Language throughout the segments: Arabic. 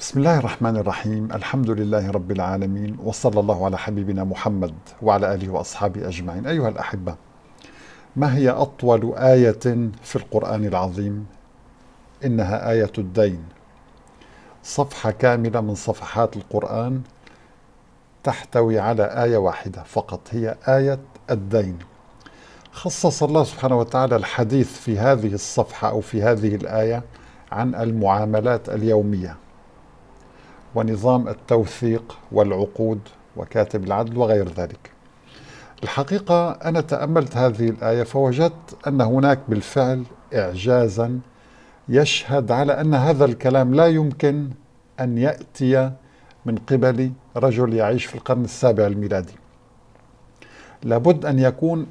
بسم الله الرحمن الرحيم الحمد لله رب العالمين وصلى الله على حبيبنا محمد وعلى آله وأصحابه أجمعين أيها الأحبة ما هي أطول آية في القرآن العظيم؟ إنها آية الدين صفحة كاملة من صفحات القرآن تحتوي على آية واحدة فقط هي آية الدين خصص الله سبحانه وتعالى الحديث في هذه الصفحة أو في هذه الآية عن المعاملات اليوميه ونظام التوثيق والعقود وكاتب العدل وغير ذلك الحقيقة أنا تأملت هذه الآية فوجدت أن هناك بالفعل إعجازا يشهد على أن هذا الكلام لا يمكن أن يأتي من قبل رجل يعيش في القرن السابع الميلادي لابد أن يكون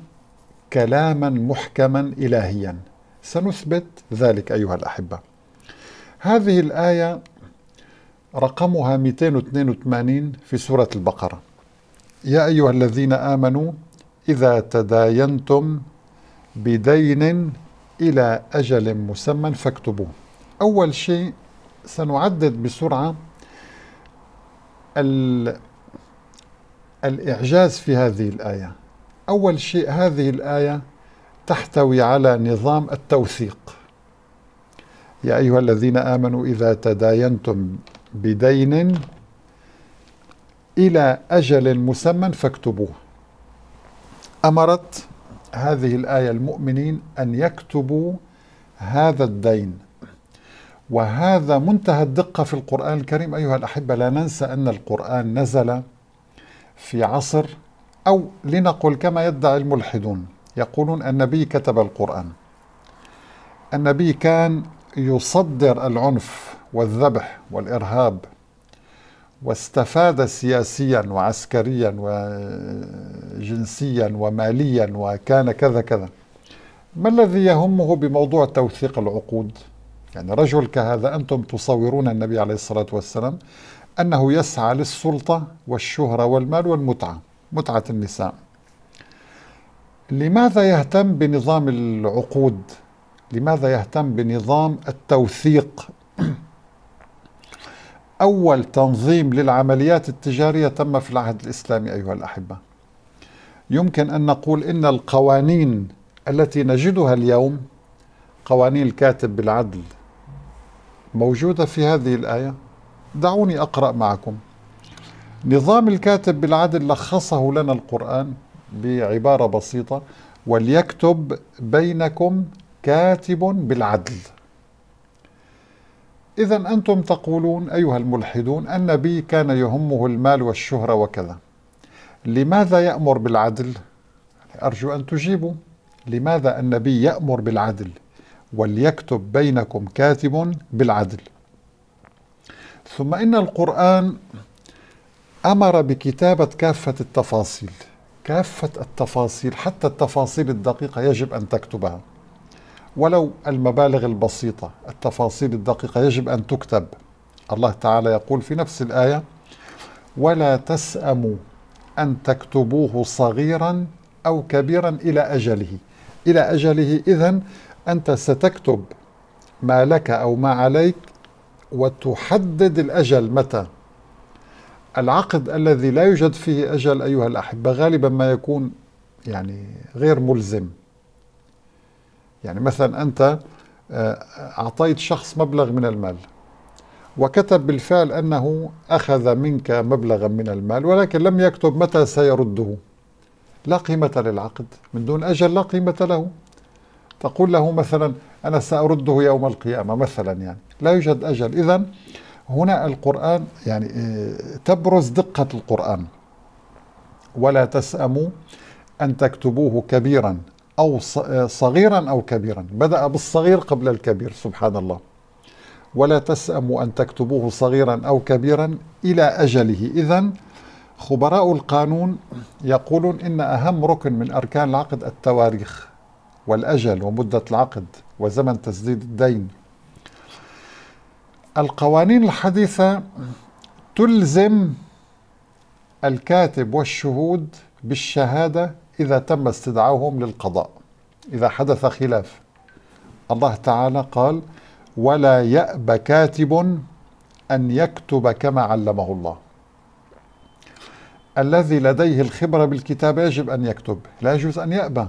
كلاما محكما إلهيا سنثبت ذلك أيها الأحبة هذه الآية رقمها 282 في سورة البقرة يا أيها الذين آمنوا إذا تداينتم بدين إلى أجل مسمى فاكتبوه أول شيء سنعدد بسرعة الإعجاز في هذه الآية أول شيء هذه الآية تحتوي على نظام التوثيق يا أيها الذين آمنوا إذا تداينتم بدين إلى أجل مسمى فاكتبوه أمرت هذه الآية المؤمنين أن يكتبوا هذا الدين وهذا منتهى الدقة في القرآن الكريم أيها الأحبة لا ننسى أن القرآن نزل في عصر أو لنقل كما يدعي الملحدون يقولون النبي كتب القرآن النبي كان يصدر العنف والذبح والإرهاب واستفاد سياسيا وعسكريا وجنسيا وماليا وكان كذا كذا ما الذي يهمه بموضوع توثيق العقود يعني رجل كهذا أنتم تصورون النبي عليه الصلاة والسلام أنه يسعى للسلطة والشهرة والمال والمتعة متعة النساء لماذا يهتم بنظام العقود لماذا يهتم بنظام التوثيق أول تنظيم للعمليات التجارية تم في العهد الإسلامي أيها الأحبة يمكن أن نقول إن القوانين التي نجدها اليوم قوانين الكاتب بالعدل موجودة في هذه الآية دعوني أقرأ معكم نظام الكاتب بالعدل لخصه لنا القرآن بعبارة بسيطة وليكتب بينكم كاتب بالعدل إذا أنتم تقولون أيها الملحدون النبي كان يهمه المال والشهرة وكذا لماذا يأمر بالعدل؟ أرجو أن تجيبوا لماذا النبي يأمر بالعدل وليكتب بينكم كاتب بالعدل ثم إن القرآن أمر بكتابة كافة التفاصيل كافة التفاصيل حتى التفاصيل الدقيقة يجب أن تكتبها ولو المبالغ البسيطة التفاصيل الدقيقة يجب أن تكتب الله تعالى يقول في نفس الآية ولا تسأموا أن تكتبوه صغيرا أو كبيرا إلى أجله إلى أجله إذا أنت ستكتب ما لك أو ما عليك وتحدد الأجل متى العقد الذي لا يوجد فيه أجل أيها الأحبة غالبا ما يكون يعني غير ملزم يعني مثلا أنت آه، أعطيت شخص مبلغ من المال وكتب بالفعل أنه أخذ منك مبلغا من المال ولكن لم يكتب متى سيرده لا قيمة للعقد من دون أجل لا قيمة له تقول له مثلا أنا سأرده يوم القيامة مثلا يعني لا يوجد أجل إذا هنا القرآن يعني آه، تبرز دقة القرآن ولا تسأموا أن تكتبوه كبيرا أو آه، صغيرا أو كبيرا بدأ بالصغير قبل الكبير سبحان الله ولا تسأموا أن تكتبوه صغيرا أو كبيرا إلى أجله إذا خبراء القانون يقولون إن أهم ركن من أركان العقد التواريخ والأجل ومدة العقد وزمن تسديد الدين القوانين الحديثة تلزم الكاتب والشهود بالشهادة إذا تم استدعاؤهم للقضاء إذا حدث خلاف الله تعالى قال ولا يأب كاتب أن يكتب كما علمه الله الذي لديه الخبرة بالكتابة يجب أن يكتب لا يجوز أن يأبى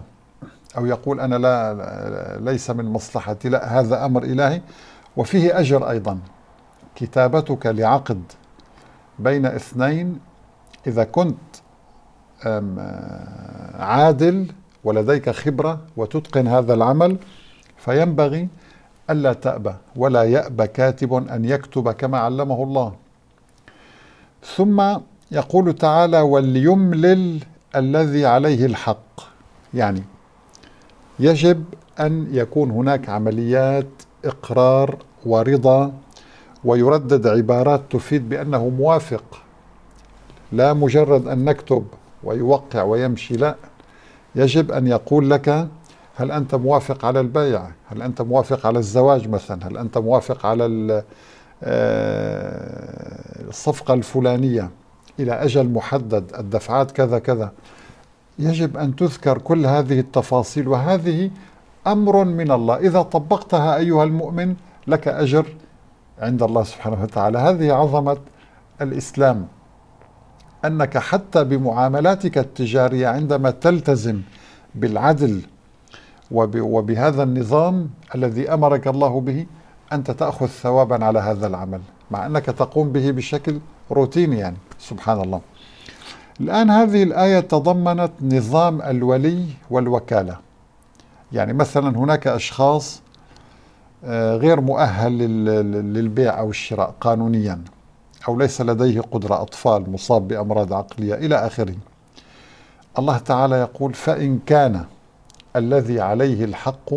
أو يقول أنا لا ليس من مصلحتي لا هذا أمر إلهي وفيه أجر أيضا كتابتك لعقد بين اثنين إذا كنت آه، عادل ولديك خبرة وتتقن هذا العمل فينبغي ألا تأبى ولا يأبى كاتب أن يكتب كما علمه الله ثم يقول تعالى وليملل الذي عليه الحق يعني يجب أن يكون هناك عمليات إقرار ورضا ويردد عبارات تفيد بأنه موافق لا مجرد أن نكتب ويوقع ويمشي لا يجب أن يقول لك هل أنت موافق على البيع هل أنت موافق على الزواج مثلا هل أنت موافق على آه، الصفقة الفلانية إلى أجل محدد الدفعات كذا كذا يجب أن تذكر كل هذه التفاصيل وهذه أمر من الله إذا طبقتها أيها المؤمن لك أجر عند الله سبحانه وتعالى هذه عظمة الإسلام أنك حتى بمعاملاتك التجارية عندما تلتزم بالعدل وبهذا النظام الذي أمرك الله به أنت تأخذ ثوابا على هذا العمل مع أنك تقوم به بشكل روتيني يعني سبحان الله الآن هذه الآية تضمنت نظام الولي والوكالة يعني مثلا هناك أشخاص آه، غير مؤهل للبيع أو الشراء قانونيا أو ليس لديه قدرة أطفال مصاب بأمراض عقلية إلى آخره الله تعالى يقول فإن كان الذي عليه الحق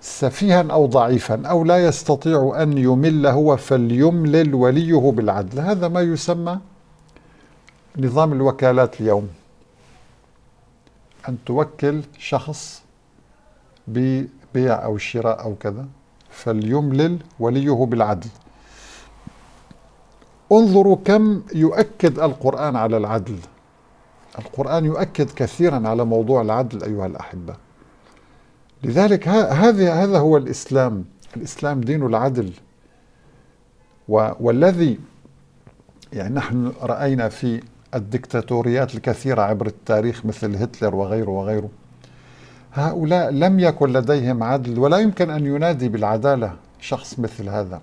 سفيها أو ضعيفا أو لا يستطيع أن يمل هو فليملل وليه بالعدل هذا ما يسمى نظام الوكالات اليوم أن توكل شخص ببيع أو شراء أو كذا فليملل وليه بالعدل انظروا كم يؤكد القرآن على العدل القرآن يؤكد كثيرا على موضوع العدل أيها الأحبة لذلك هذا هذا هو الإسلام الإسلام دين العدل والذي يعني نحن رأينا في الدكتاتوريات الكثيرة عبر التاريخ مثل هتلر وغيره وغيره هؤلاء لم يكن لديهم عدل ولا يمكن أن ينادي بالعدالة شخص مثل هذا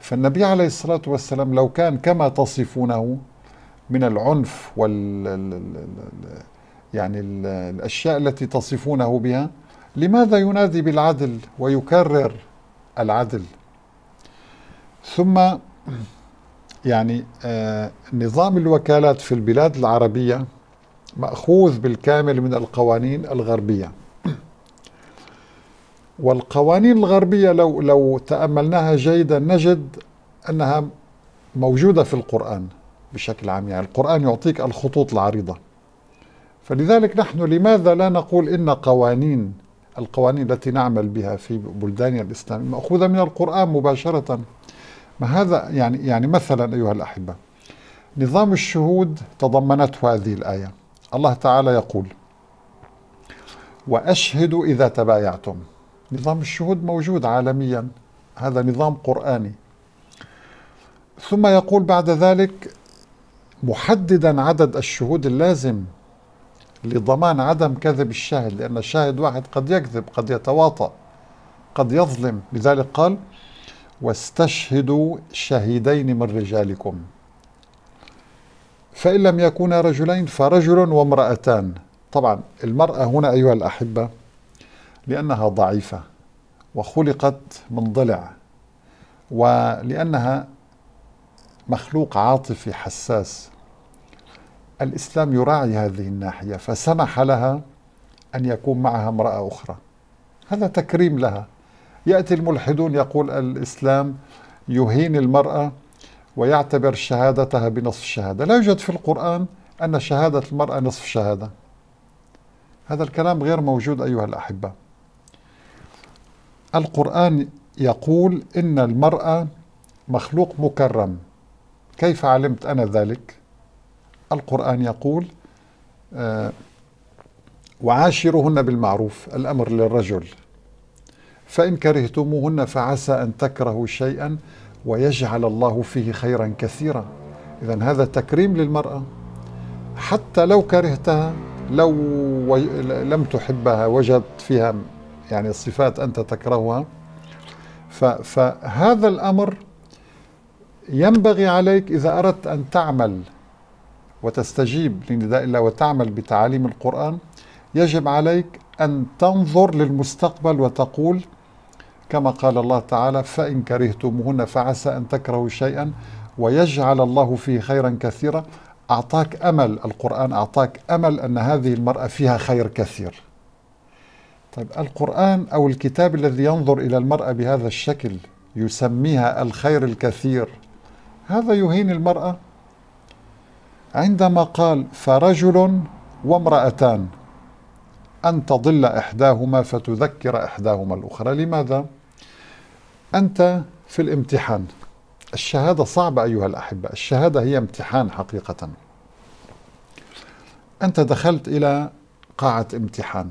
فالنبي عليه الصلاة والسلام لو كان كما تصفونه من العنف وال يعني الأشياء التي تصفونه بها لماذا ينادي بالعدل ويكرر العدل ثم يعني آه، نظام الوكالات في البلاد العربية مأخوذ بالكامل من القوانين الغربية والقوانين الغربية لو لو تأملناها جيدا نجد أنها موجودة في القرآن بشكل عام يعني القرآن يعطيك الخطوط العريضة فلذلك نحن لماذا لا نقول إن قوانين القوانين التي نعمل بها في بلداننا الإسلامية مأخوذة من القرآن مباشرة ما هذا يعني يعني مثلا أيها الأحبة نظام الشهود تضمنته هذه الآية الله تعالى يقول وأشهد إذا تبايعتم نظام الشهود موجود عالميا هذا نظام قرآني ثم يقول بعد ذلك محددا عدد الشهود اللازم لضمان عدم كذب الشاهد لأن الشاهد واحد قد يكذب قد يتواطأ قد يظلم لذلك قال واستشهدوا شهيدين من رجالكم فإن لم يكونا رجلين فرجل وامرأتان طبعا المرأة هنا أيها الأحبة لأنها ضعيفة وخلقت من ضلع ولأنها مخلوق عاطفي حساس الإسلام يراعي هذه الناحية فسمح لها أن يكون معها امرأة أخرى هذا تكريم لها يأتي الملحدون يقول الإسلام يهين المرأة ويعتبر شهادتها بنصف شهادة لا يوجد في القرآن أن شهادة المرأة نصف شهادة هذا الكلام غير موجود أيها الأحبة القرآن يقول إن المرأة مخلوق مكرم كيف علمت أنا ذلك؟ القرآن يقول آه، وعاشرهن بالمعروف الأمر للرجل فإن كرهتموهن فعسى أن تكرهوا شيئا ويجعل الله فيه خيرا كثيرا إذا هذا تكريم للمرأة حتى لو كرهتها لو لم تحبها وجدت فيها يعني الصفات أنت تكرهها فهذا الأمر ينبغي عليك إذا أردت أن تعمل وتستجيب لنداء الله وتعمل بتعاليم القرآن يجب عليك أن تنظر للمستقبل وتقول كما قال الله تعالى فإن كرهتموهن فعسى أن تكرهوا شيئا ويجعل الله فيه خيرا كثيرا أعطاك أمل القرآن أعطاك أمل أن هذه المرأة فيها خير كثير طيب القرآن أو الكتاب الذي ينظر إلى المرأة بهذا الشكل يسميها الخير الكثير هذا يهين المرأة عندما قال فرجل وامرأتان أن تضل إحداهما فتذكر إحداهما الأخرى لماذا؟ أنت في الامتحان الشهادة صعبة أيها الأحبة الشهادة هي امتحان حقيقة أنت دخلت إلى قاعة امتحان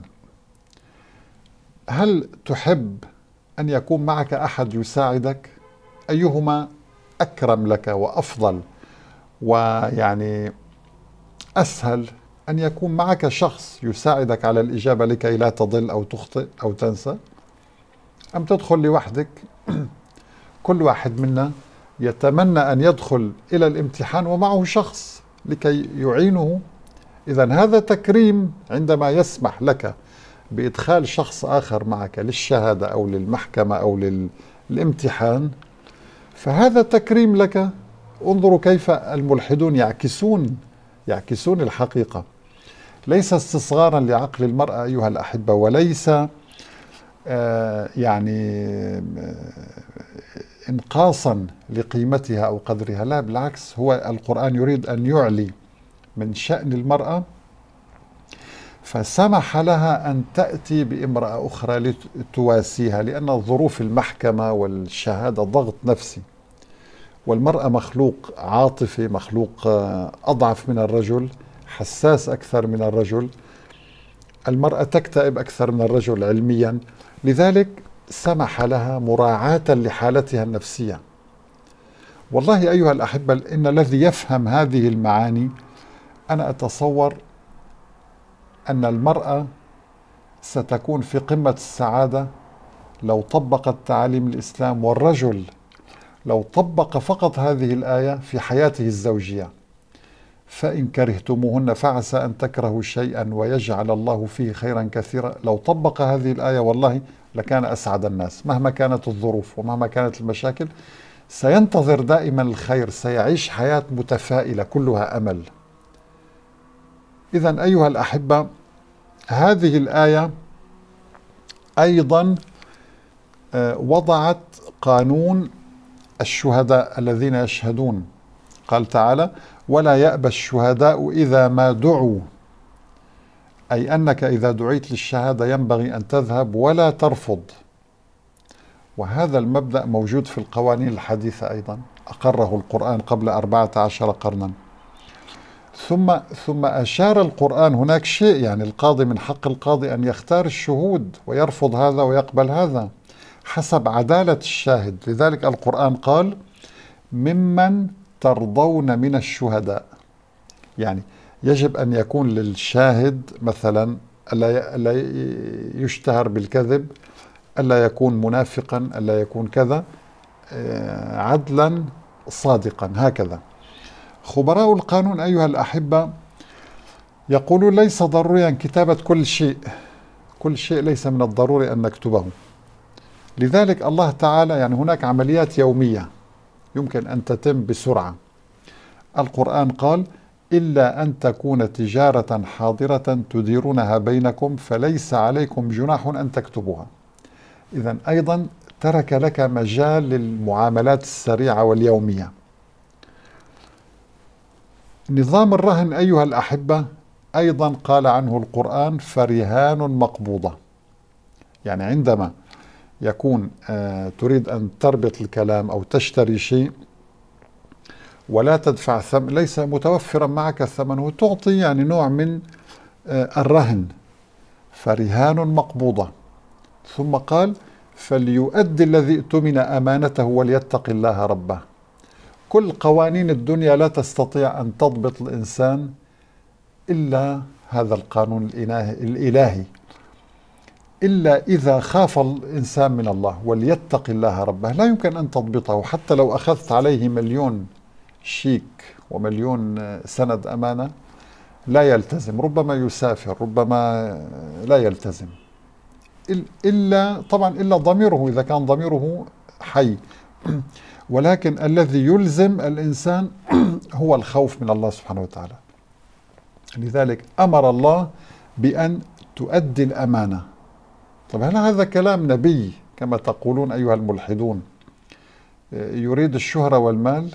هل تحب أن يكون معك أحد يساعدك؟ أيهما أكرم لك وأفضل ويعني أسهل أن يكون معك شخص يساعدك على الإجابة لكي لا تضل أو تخطئ أو تنسى أم تدخل لوحدك كل واحد منا يتمنى أن يدخل إلى الامتحان ومعه شخص لكي يعينه إذا هذا تكريم عندما يسمح لك بادخال شخص اخر معك للشهاده او للمحكمه او للامتحان فهذا تكريم لك انظروا كيف الملحدون يعكسون يعكسون الحقيقه ليس استصغارا لعقل المراه ايها الاحبه وليس آه يعني آه، انقاصا لقيمتها او قدرها لا بالعكس هو القران يريد ان يعلي من شان المراه فسمح لها أن تأتي بامرأة أخرى لتواسيها لأن ظروف المحكمة والشهادة ضغط نفسي والمرأة مخلوق عاطفي مخلوق آه، أضعف من الرجل حساس أكثر من الرجل المرأة تكتئب أكثر من الرجل علميا لذلك سمح لها مراعاة لحالتها النفسية والله أيها الأحبة إن الذي يفهم هذه المعاني أنا أتصور أن المرأة ستكون في قمة السعادة لو طبقت تعاليم الإسلام والرجل لو طبق فقط هذه الآية في حياته الزوجية فإن كرهتموهن فعسى أن تكرهوا شيئا ويجعل الله فيه خيرا كثيرا لو طبق هذه الآية والله لكان أسعد الناس مهما كانت الظروف ومهما كانت المشاكل سينتظر دائما الخير سيعيش حياة متفائلة كلها أمل إذا أيها الأحبة هذه الآية أيضا آه، وضعت قانون الشهداء الذين يشهدون قال تعالى ولا يأبى الشهداء إذا ما دعوا أي أنك إذا دعيت للشهادة ينبغي أن تذهب ولا ترفض وهذا المبدأ موجود في القوانين الحديثة أيضا أقره القرآن قبل أربعة عشر قرنا ثم ثم أشار القرآن هناك شيء يعني القاضي من حق القاضي أن يختار الشهود ويرفض هذا ويقبل هذا حسب عدالة الشاهد لذلك القرآن قال ممن ترضون من الشهداء يعني يجب أن يكون للشاهد مثلا ألا يشتهر بالكذب ألا يكون منافقا ألا يكون كذا آه، عدلا صادقا هكذا خبراء القانون أيها الأحبة يقول ليس ضروريا كتابة كل شيء كل شيء ليس من الضروري أن نكتبه لذلك الله تعالى يعني هناك عمليات يومية يمكن أن تتم بسرعة القرآن قال إلا أن تكون تجارة حاضرة تديرونها بينكم فليس عليكم جناح أن تكتبوها إذا أيضا ترك لك مجال للمعاملات السريعة واليومية نظام الرهن أيها الأحبة أيضا قال عنه القرآن فرهان مقبوضة يعني عندما يكون آه، تريد أن تربط الكلام أو تشتري شيء ولا تدفع ثمن ليس متوفرا معك الثمن وتعطي يعني نوع من آه، الرهن فرهان مقبوضة ثم قال فليؤدي الذي اؤتمن أمانته وليتق الله ربه كل قوانين الدنيا لا تستطيع أن تضبط الإنسان إلا هذا القانون الإلهي إلا إذا خاف الإنسان من الله وليتق الله ربه لا يمكن أن تضبطه حتى لو أخذت عليه مليون شيك ومليون سند أمانة لا يلتزم ربما يسافر ربما لا يلتزم إلا طبعا إلا ضميره إذا كان ضميره حي ولكن الذي يلزم الإنسان هو الخوف من الله سبحانه وتعالى لذلك أمر الله بأن تؤدي الأمانة طب هل هذا كلام نبي كما تقولون أيها الملحدون آه، يريد الشهرة والمال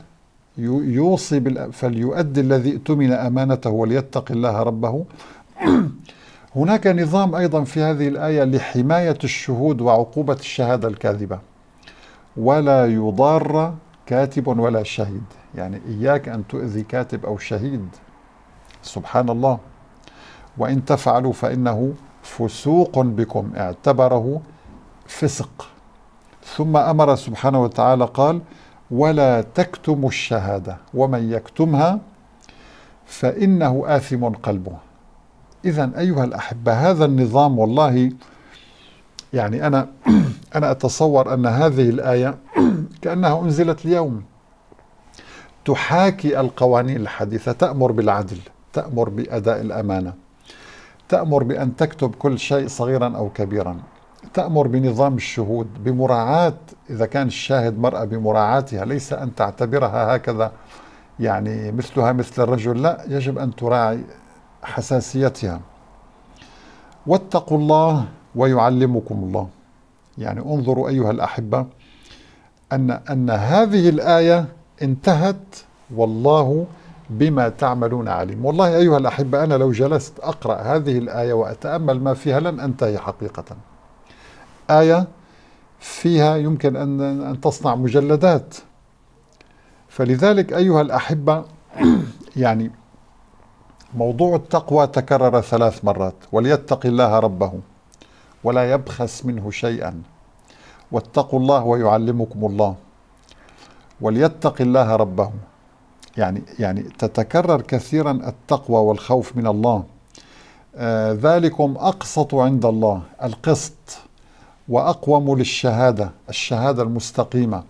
يوصي فليؤدي الذي اؤتمن أمانته وليتق الله ربه هناك نظام أيضا في هذه الآية لحماية الشهود وعقوبة الشهادة الكاذبة ولا يضار كاتب ولا شهيد يعني إياك أن تؤذي كاتب أو شهيد سبحان الله وإن تفعلوا فإنه فسوق بكم اعتبره فسق ثم أمر سبحانه وتعالى قال ولا تكتموا الشهادة ومن يكتمها فإنه آثم قلبه إذا أيها الأحبة هذا النظام والله يعني أنا أنا أتصور أن هذه الآية كأنها أنزلت اليوم تحاكي القوانين الحديثة تأمر بالعدل تأمر بأداء الأمانة تأمر بأن تكتب كل شيء صغيرا أو كبيرا تأمر بنظام الشهود بمراعاة إذا كان الشاهد مرأة بمراعاتها ليس أن تعتبرها هكذا يعني مثلها مثل الرجل لا يجب أن تراعي حساسيتها واتقوا الله ويعلمكم الله يعني انظروا أيها الأحبة أن أن هذه الآية انتهت والله بما تعملون عليم والله أيها الأحبة أنا لو جلست أقرأ هذه الآية وأتأمل ما فيها لن أنتهي حقيقة آية فيها يمكن أن, أن تصنع مجلدات فلذلك أيها الأحبة يعني موضوع التقوى تكرر ثلاث مرات وليتق الله ربه ولا يبخس منه شيئا واتقوا الله ويعلمكم الله وليتق الله ربه يعني يعني تتكرر كثيرا التقوى والخوف من الله آه ذلكم اقسط عند الله القسط واقوم للشهاده الشهاده المستقيمه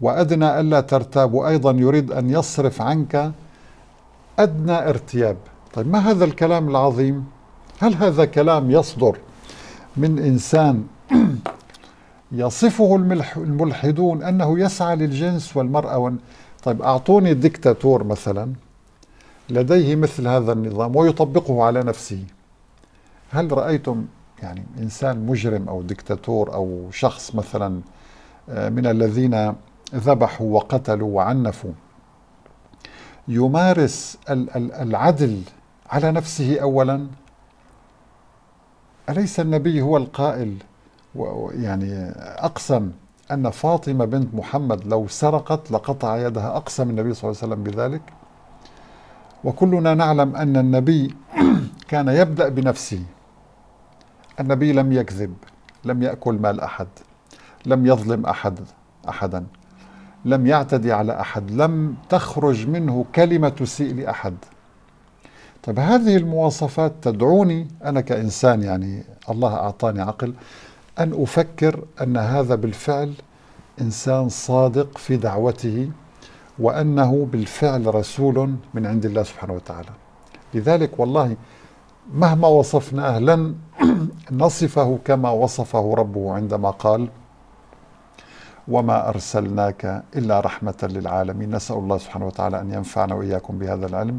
وادنى الا ترتابوا ايضا يريد ان يصرف عنك ادنى ارتياب طيب ما هذا الكلام العظيم هل هذا كلام يصدر من إنسان يصفه الملحدون أنه يسعى للجنس والمرأة ون... طيب أعطوني ديكتاتور مثلا لديه مثل هذا النظام ويطبقه على نفسه هل رأيتم يعني إنسان مجرم أو ديكتاتور أو شخص مثلا آه، من الذين ذبحوا وقتلوا وعنفوا يمارس العدل على نفسه أولاً أليس النبي هو القائل يعني أقسم أن فاطمة بنت محمد لو سرقت لقطع يدها أقسم النبي صلى الله عليه وسلم بذلك وكلنا نعلم أن النبي كان يبدأ بنفسه النبي لم يكذب لم يأكل مال أحد لم يظلم أحد أحدا لم يعتدي على أحد لم تخرج منه كلمة تسيء لأحد طيب هذه المواصفات تدعوني أنا كإنسان يعني الله أعطاني عقل أن أفكر أن هذا بالفعل إنسان صادق في دعوته وأنه بالفعل رسول من عند الله سبحانه وتعالى لذلك والله مهما وصفناه لن نصفه كما وصفه ربه عندما قال وما أرسلناك إلا رحمة للعالمين نسأل الله سبحانه وتعالى أن ينفعنا وإياكم بهذا العلم